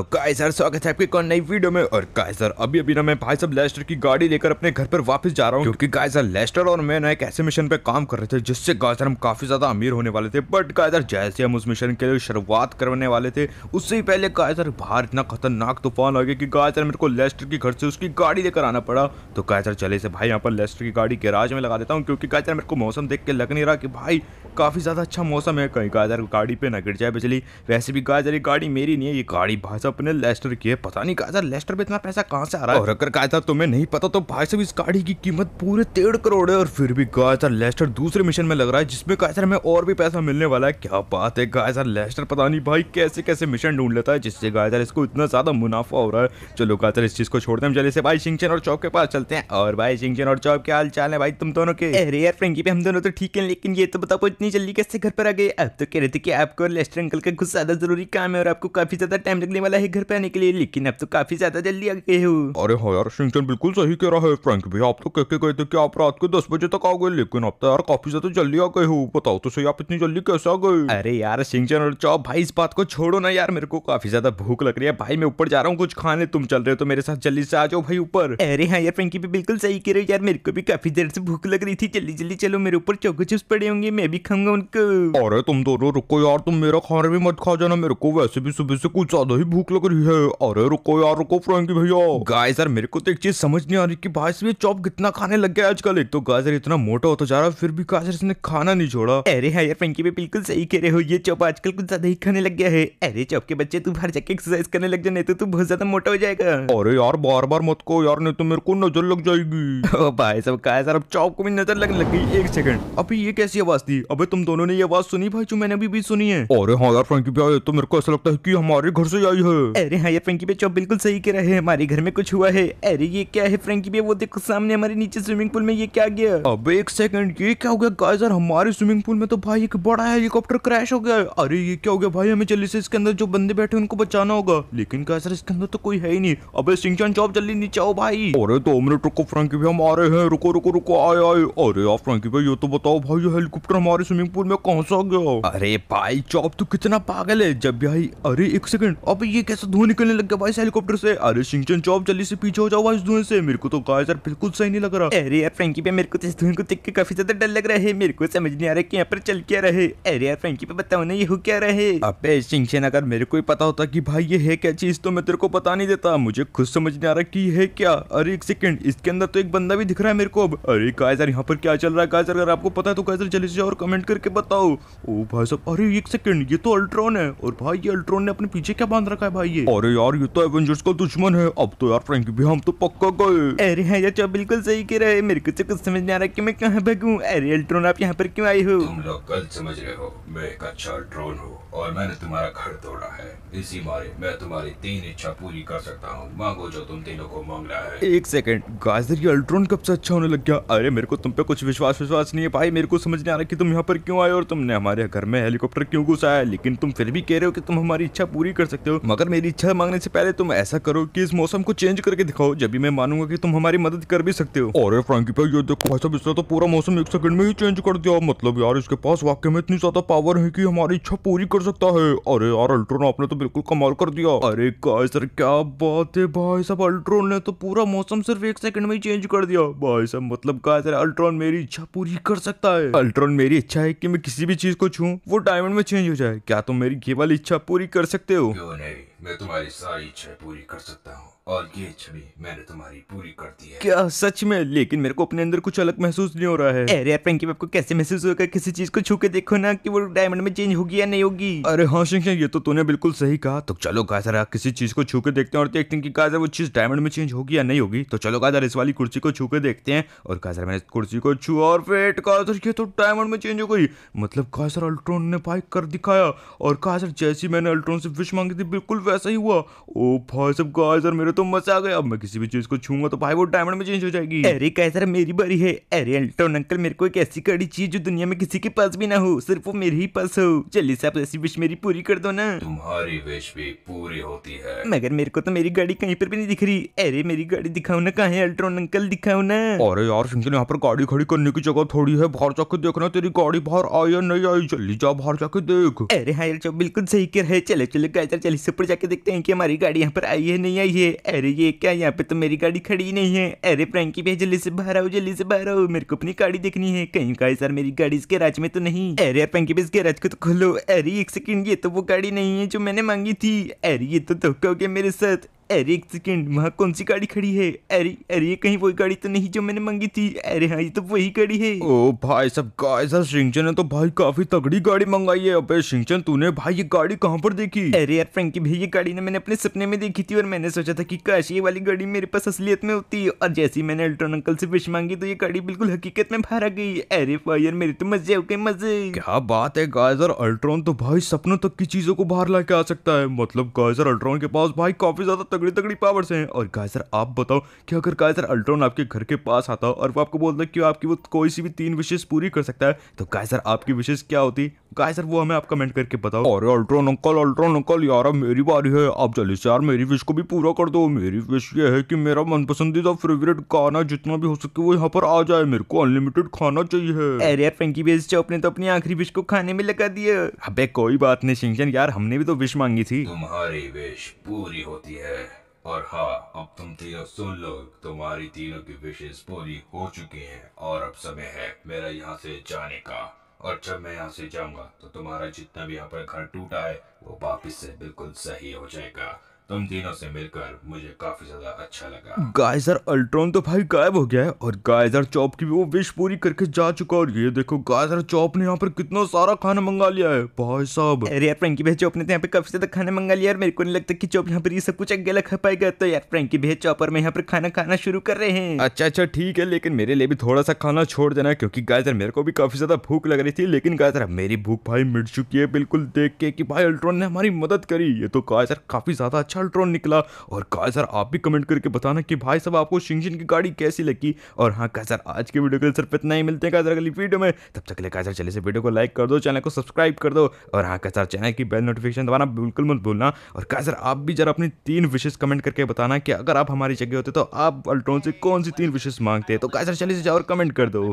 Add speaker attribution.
Speaker 1: तो गाय सर स्वागत है आपके कौन नई वीडियो में और गाय सर अभी अभी ना मैं भाई सब लेस्टर की गाड़ी लेकर अपने घर पर वापस जा रहा हूँ क्योंकि गाय सर लेस्टर और मैं ना एक ऐसे मिशन पे काम कर रहे थे जिससे गाय सर हम काफी ज्यादा अमीर होने वाले थे बट गाय सर जैसे हम उस मिशन के लिए शुरुआत करने वाले थे उससे ही पहले गाय सर बाहर इतना खतरनाक तूफान आ गया कि गाय सर मेरे को लेस्टर के घर से उसकी गाड़ी लेकर आना पड़ा तो गाय सर चले से भाई यहाँ पर लेस्टर की गाड़ी गैराज में लगा देता हूँ क्योंकि गाय सर मेरे को मौसम देख के लग नहीं रहा कि भाई काफी ज्यादा अच्छा मौसम है कहीं गाय सर गाड़ी पे ना गिर जाए बिजली वैसे भी गाय सर ये गाड़ी मेरी नहीं है ये गाड़ी भाई बिशप लेस्टर की है पता नहीं कहा था लेस्टर पे इतना पैसा कहाँ से आ रहा है और अगर कहा था तुम्हें नहीं पता तो भाई साहब इस गाड़ी की कीमत पूरे डेढ़ करोड़ है और फिर भी कहा था लेस्टर दूसरे मिशन में लग रहा है जिसमें कहा था हमें और भी पैसा मिलने वाला है क्या बात है कहा था लेस्टर पता नहीं भाई कैसे कैसे मिशन ढूंढ लेता है जिससे कहा था इसको इतना ज्यादा मुनाफा हो रहा है चलो कहा था इस चीज को छोड़ते हैं चले से भाई सिंगचन और चौक के पास चलते हैं और भाई सिंगचन और चौक के हाल चाल है भाई तुम दोनों के रेयर यार फ्रेंकी पे हम दोनों तो ठीक है लेकिन ये तो बताओ इतनी जल्दी कैसे घर पर आ गए अब तो कह रहे थे कि आपको लेस्टर अंकल का कुछ ज्यादा जरूरी काम है और आपको काफी ज्यादा टाइम लगने वाला है है घर पे आने के लिए लेकिन अब तो काफी ज्यादा जल्दी आ गए हो अरे हाँ यार सिंचन बिल्कुल सही कह रहा है फ्रेंक भी आप तो कह के गए थे कि आप रात के दस बजे तक आ गए लेकिन अब तो यार काफी ज्यादा जल्दी आ गए हो बताओ तो सही आप इतनी जल्दी कैसे आ गए अरे यार सिंचन और चौप भाई इस बात को छोड़ो ना यार मेरे को काफी ज्यादा भूख लग रही है भाई मैं ऊपर जा रहा हूँ कुछ खाने तुम चल रहे हो तो मेरे साथ जल्दी से आ जाओ भाई ऊपर अरे हाँ यार फ्रेंकी भी बिल्कुल सही कह रहे हो यार मेरे को भी काफी देर से भूख लग रही थी जल्दी जल्दी चलो मेरे ऊपर चौके चिप्स पड़े होंगे मैं भी खाऊंगा उनको अरे तुम दोनों रुको यार तुम मेरा खाना भी मत खा जाना मेरे को वैसे भी सुबह से कुछ ज्यादा ही भूख भूख लग रही है अरे रुको यार रुको फ्रेंकी भैया गाय सर मेरे को तो एक चीज समझ नहीं आ रही कि भाई से चौप कितना खाने लग गया आजकल एक तो गाय सर इतना मोटा होता जा रहा है फिर भी गाय सर इसने खाना नहीं छोड़ा अरे हाँ यार फ्रेंकी भी बिल्कुल सही कह रहे हो ये चौप आजकल कुछ ज्यादा ही खाने लग गया है अरे चौप के बच्चे तू बाहर जाके एक्सरसाइज करने लग जाए तो तू बहुत ज्यादा मोटा हो जाएगा अरे यार बार बार मत को यार नहीं तो मेरे को नजर लग जाएगी भाई सब गाय सर अब चौप को भी नजर लगने लग गई एक सेकंड अभी ये कैसी आवाज थी अबे तुम दोनों ने ये आवाज सुनी भाई जो मैंने अभी भी सुनी है अरे हाँ यार फ्रेंकी भैया तो मेरे को ऐसा लगता है की हमारे घर से आई है हो अरे हाँ ये फ्रेंकी भाई चौब बिल्कुल सही कह रहे हैं हमारे घर में कुछ हुआ है अरे ये क्या है फ्रेंकी भाई वो देखो सामने हमारे नीचे स्विमिंग पूल में ये क्या गया अब एक सेकंड ये क्या हो गया गाइस यार हमारे स्विमिंग पूल में तो भाई एक बड़ा हेलीकॉप्टर क्रैश हो गया अरे ये क्या हो गया भाई हमें जल्दी से इसके अंदर जो बंदे बैठे उनको बचाना होगा लेकिन गाइस यार इसके अंदर तो कोई है ही नहीं अब सिंचन चौब जल्दी नीचे आओ भाई अरे तो मिनट रुको फ्रेंकी भैया हम आ रहे हैं रुको रुको रुको आए आए अरे आप फ्रेंकी भाई ये तो बताओ भाई ये हेलीकॉप्टर हमारे स्विमिंग पूल में कौन सा गया अरे भाई चौप तो कितना पागल है जब भाई अरे एक सेकंड अब ये देखिए कैसे धुआं निकलने लग गया भाई हेलीकॉप्टर से अरे सिंचन चौप जल्दी से पीछे हो जाओ भाई धुएं से मेरे को तो गाय यार बिल्कुल सही नहीं लग रहा अरे यार फ्रेंकी पे मेरे को तो इस धुएं को देख के काफी ज्यादा डर लग रहा है मेरे को समझ नहीं आ रहा है यहाँ पर चल क्या रहे अरे यार फ्रेंकी पे बताओ ना ये हो क्या रहे अबे सिंचन अगर मेरे को पता होता की भाई ये है क्या चीज तो मैं तेरे को पता नहीं देता मुझे खुद समझ नहीं आ रहा की है क्या अरे एक सेकंड इसके अंदर तो एक बंदा भी दिख रहा है मेरे को अब अरे गायजर यहाँ पर क्या चल रहा है गायजर अगर आपको पता है तो गायजर जल्दी से जाओ और कमेंट करके बताओ ओ भाई साहब अरे एक सेकंड ये तो अल्ट्रॉन है और भाई ये अल्ट्रॉन ने अपने पीछे क्या बांध रखा है है भाई ये अरे यार ये तो एवेंजर्स का दुश्मन है अब तो यार फ्रेंकी भी हम तो पक्का गए अरे है हाँ यार बिल्कुल सही कह रहे मेरे को तो कुछ समझ नहीं आ रहा की मैं कहाँ भागूँ अरे अल्ट्रोन आप यहाँ पर क्यों आई हो तुम लोग गलत समझ रहे हो मैं एक अच्छा अल्ट्रोन हूँ और मैंने तुम्हारा घर तोड़ा है इसी मारे मैं तुम्हारी तीन इच्छा पूरी कर सकता हूँ मांगो जो तुम तीनों को मांग रहा है एक सेकंड गाजर ये अल्ट्रोन कब से अच्छा होने लग गया अरे मेरे को तुम पे कुछ विश्वास विश्वास नहीं है भाई मेरे को समझ नहीं आ रहा कि तुम यहाँ पर क्यों आए और तुमने हमारे घर में हेलीकॉप्टर क्यों घुसाया लेकिन तुम फिर भी कह रहे हो कि तुम हमारी इच्छा पूरी कर सकते हो मगर मगर मेरी इच्छा मांगने से पहले तुम ऐसा करो कि इस मौसम को चेंज करके दिखाओ जब भी मैं मानूंगा कि तुम हमारी मदद कर भी सकते हो अरे फ्रांकी भाई ये देखो ऐसा बिस्तर तो पूरा मौसम एक सेकंड में ही चेंज कर दिया मतलब यार इसके पास वाक्य में इतनी ज्यादा पावर है कि हमारी इच्छा पूरी कर सकता है अरे यार अल्ट्रोन आपने तो बिल्कुल कमाल कर दिया अरे काय सर क्या बात है भाई साहब अल्ट्रोन ने तो पूरा मौसम सिर्फ एक सेकंड में ही चेंज कर दिया भाई साहब मतलब सर अल्ट्रोन मेरी इच्छा पूरी कर सकता है अल्ट्रोन मेरी इच्छा है कि मैं किसी भी चीज को छू वो डायमंड में चेंज हो जाए क्या तुम मेरी केवल इच्छा पूरी कर सकते हो क्यों नहीं मैं तुम्हारी सारी इच्छाएं पूरी कर सकता हूँ और ये छवि मैंने तुम्हारी पूरी कर दी है क्या सच में लेकिन मेरे को अपने अंदर कुछ अलग महसूस नहीं हो रहा है अरे यार फ्रेंकी आपको कैसे महसूस होगा किसी चीज को छू के देखो ना कि वो डायमंड में चेंज होगी या नहीं होगी अरे हाँ शिंग ये तो तूने बिल्कुल सही कहा तो चलो गाजर किसी चीज को छू के देखते हैं और देखते हैं कि गाजर वो चीज डायमंड में चेंज होगी या नहीं होगी तो चलो गाजर इस वाली कुर्सी को छू के देखते हैं और गाजर मैंने कुर्सी को छू और फेट गाजर ये तो डायमंड में चेंज हो गई मतलब गाजर अल्ट्रोन ने पाइक कर दिखाया और गाजर जैसी मैंने अल्ट्रोन से विश मांगी थी बिल्कुल वैसा ही हुआ ओ भाई सब गाइस यार मेरे तो मजा आ गया अब मैं किसी भी चीज को छूऊंगा तो भाई वो डायमंड में चेंज हो जाएगी अरे कैसर मेरी बारी है अरे अल्टोन अंकल मेरे को एक ऐसी कड़ी चीज जो दुनिया में किसी के पास भी ना हो सिर्फ वो मेरे ही पास हो चलिए साहब ऐसी विश मेरी पूरी कर दो ना तुम्हारी विश भी पूरी होती है मगर मेरे को तो मेरी गाड़ी कहीं पर भी नहीं दिख रही अरे मेरी गाड़ी दिखाओ ना कहा अल्ट्रॉन अंकल दिखाओ ना अरे यार सिंगल यहाँ पर गाड़ी खड़ी करने की जगह थोड़ी है बाहर जाके देखना तेरी गाड़ी बाहर आई या नहीं आई जल्दी जाओ बाहर जाके देख अरे हाँ यार तो बिल्कुल सही कह रहे चले चले गाय चले सुपर जाके जाके देखते हैं कि हमारी गाड़ी यहाँ पर आई है नहीं आई है अरे ये क्या यहाँ पे तो मेरी गाड़ी खड़ी नहीं है अरे प्रैंकी भाई जल्दी से बाहर आओ जल्दी से बाहर आओ मेरे को अपनी गाड़ी देखनी है कहीं का सर मेरी गाड़ी इस गैराज में तो नहीं अरे यार प्रैंकी भैया इस गैराज को तो खोलो अरे एक सेकेंड ये तो वो गाड़ी नहीं है जो मैंने मांगी थी अरे ये तो धोखा हो गया मेरे साथ अरे एक सेकेंड वहाँ कौन सी गाड़ी खड़ी है अरे अरे ये कहीं वही गाड़ी तो नहीं जो मैंने मांगी थी अरे हाँ ये तो वही गाड़ी है ओ भाई सब गाय सर सिंचन ने तो भाई काफी तगड़ी गाड़ी मंगाई है अबे सिंचन तूने भाई ये गाड़ी कहाँ पर देखी अरे यार फ्रेंकी भाई ये गाड़ी ना मैंने अपने सपने में देखी थी और मैंने सोचा था की काश ये वाली गाड़ी मेरे पास असलियत में होती और जैसे ही मैंने अल्ट्रोन अंकल से विश मांगी तो ये गाड़ी बिल्कुल हकीकत में आ गई अरे भाई यार मेरे तो मजे हो गए मजे क्या बात है गायजर अल्ट्रॉन तो भाई सपनों तक की चीजों को बाहर ला के आ सकता है मतलब गायजर अल्ट्रॉन के पास भाई काफी ज्यादा तगड़ी तगड़ी पावर्स हैं और गाय सर आप बताओ कि अगर गाय सर अल्ट्रॉन आपके घर के पास आता और वो आपको बोलता कि आपकी वो कोई सी भी तीन विशेष पूरी कर सकता है तो गाय सर आपकी विशेष क्या होती गाय सर वो हमें आप कमेंट करके बताओ अरे अल्ट्रॉन अंकल अल्ट्रॉन अंकल यार अब मेरी बारी है आप जल्दी से यार मेरी विश को भी पूरा कर दो मेरी विश ये है कि मेरा मन पसंदीदा फेवरेट खाना जितना भी हो सके वो यहाँ पर आ जाए मेरे को अनलिमिटेड खाना चाहिए अरे यार पंकी बेस चौप ने तो अपनी आखिरी विश को खाने में लगा दिया अबे कोई बात नहीं सिंचन यार हमने भी तो विश मांगी थी तुम्हारी विश पूरी होती है और हाँ अब तुम तीनों सुन लो तुम्हारी तीनों की विशेष पूरी हो चुकी हैं और अब समय है मेरा यहाँ से जाने का और जब मैं यहाँ से जाऊंगा तो तुम्हारा जितना भी यहाँ पर घर टूटा है वो वापिस से बिल्कुल सही हो जाएगा तुम तीनों से मिलकर मुझे काफी ज्यादा अच्छा लगा गाइजर अल्ट्रॉन तो भाई गायब हो गया है और गाइजर चौप की भी वो विश पूरी करके जा चुका और ये देखो गाइजर चौप ने यहाँ पर कितना सारा खाना मंगा लिया है भाई साहब अरे यार फ्रेंकी भाई चौप ने तो यहाँ पे काफी ज्यादा तो खाना मंगा लिया और मेरे को नहीं लगता की चौप यहाँ पर ये सब कुछ अकेला खा पाएगा तो यार फ्रेंकी भैया और में यहाँ पर खाना खाना शुरू कर रहे हैं अच्छा अच्छा ठीक है लेकिन मेरे लिए भी थोड़ा सा खाना छोड़ देना क्योंकि गाइजर मेरे को भी काफी ज्यादा भूख लग रही थी लेकिन गाइजर मेरी भूख भाई मिट चुकी है बिल्कुल देख के की भाई अल्ट्रॉन ने हमारी मदद करी ये तो गाइजर काफी ज्यादा अच्छा अल्ट्रॉन निकला और कायसर आप भी कमेंट करके बताना कि भाई साहब आपको शिंगशिन की गाड़ी कैसी लगी और हाँ कायसर आज के वीडियो के लिए सिर्फ इतना ही मिलते हैं कायसर अगली वीडियो में तब तक ले लिए चले से वीडियो को लाइक कर दो चैनल को सब्सक्राइब कर दो और हाँ कायसर चैनल की बेल नोटिफिकेशन दबाना बिल्कुल मत भूलना और कायसर आप भी जरा अपनी तीन विशेष कमेंट करके बताना कि अगर आप हमारी जगह होते तो आप अल्ट्रॉन से कौन सी तीन विशेष मांगते हैं तो कायसर चले से जाओ कमेंट कर दो